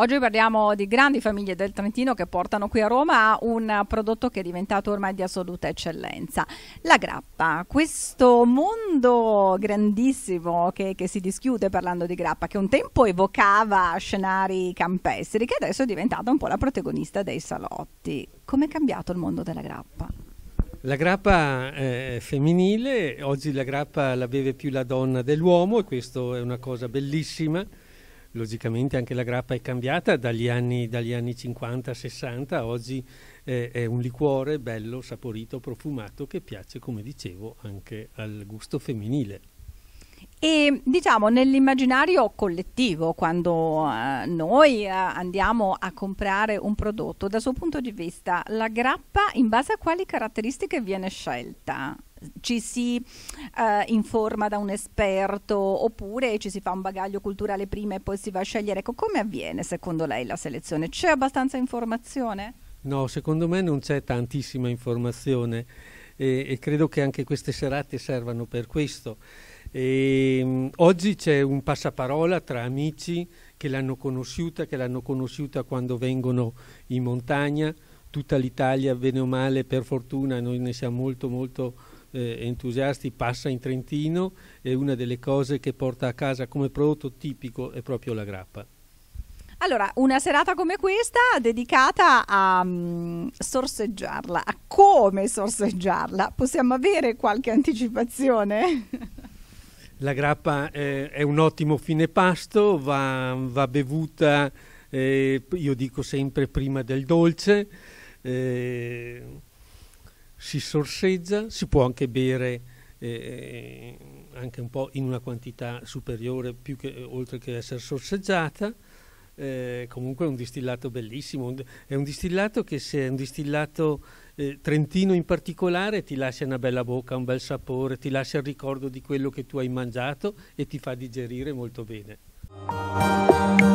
Oggi parliamo di grandi famiglie del Trentino che portano qui a Roma un prodotto che è diventato ormai di assoluta eccellenza, la grappa. Questo mondo grandissimo che, che si dischiude parlando di grappa, che un tempo evocava scenari campestri, che adesso è diventata un po' la protagonista dei salotti. Come è cambiato il mondo della grappa? La grappa è femminile, oggi la grappa la beve più la donna dell'uomo e questo è una cosa bellissima logicamente anche la grappa è cambiata dagli anni, dagli anni 50-60, oggi eh, è un liquore bello, saporito, profumato che piace, come dicevo, anche al gusto femminile. E diciamo nell'immaginario collettivo, quando eh, noi eh, andiamo a comprare un prodotto, dal suo punto di vista, la grappa in base a quali caratteristiche viene scelta? ci si eh, informa da un esperto oppure ci si fa un bagaglio culturale prima e poi si va a scegliere. Ecco, come avviene secondo lei la selezione? C'è abbastanza informazione? No, secondo me non c'è tantissima informazione e, e credo che anche queste serate servano per questo. E, ehm, oggi c'è un passaparola tra amici che l'hanno conosciuta, che l'hanno conosciuta quando vengono in montagna, tutta l'Italia, bene o male, per fortuna noi ne siamo molto molto eh, entusiasti passa in Trentino e una delle cose che porta a casa come prodotto tipico è proprio la grappa. Allora, una serata come questa dedicata a um, sorseggiarla, a come sorseggiarla. Possiamo avere qualche anticipazione? La grappa eh, è un ottimo fine pasto, va, va bevuta, eh, io dico sempre prima del dolce. Eh, si sorseggia, si può anche bere eh, anche un po' in una quantità superiore, più che, eh, oltre che essere sorseggiata. Eh, comunque è un distillato bellissimo, è un distillato che se è un distillato eh, trentino in particolare ti lascia una bella bocca, un bel sapore, ti lascia il ricordo di quello che tu hai mangiato e ti fa digerire molto bene.